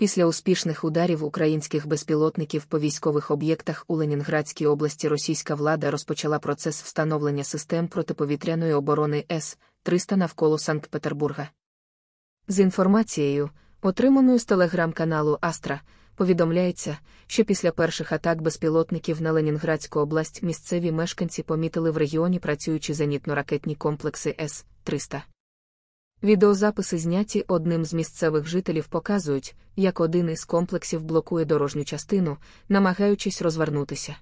після успішних ударів українських безпілотників по військових об'єктах у Ленінградській області російська влада розпочала процес встановлення систем протиповітряної оборони С-300 навколо Санкт-Петербурга. З інформацією, отриманою з телеграм-каналу Астра, повідомляється, що після перших атак безпілотників на Ленінградську область місцеві мешканці помітили в регіоні працюючі зенітно-ракетні комплекси С-300. Відеозаписи зняті одним з місцевих жителів показують, як один із комплексів блокує дорожню частину, намагаючись розвернутися.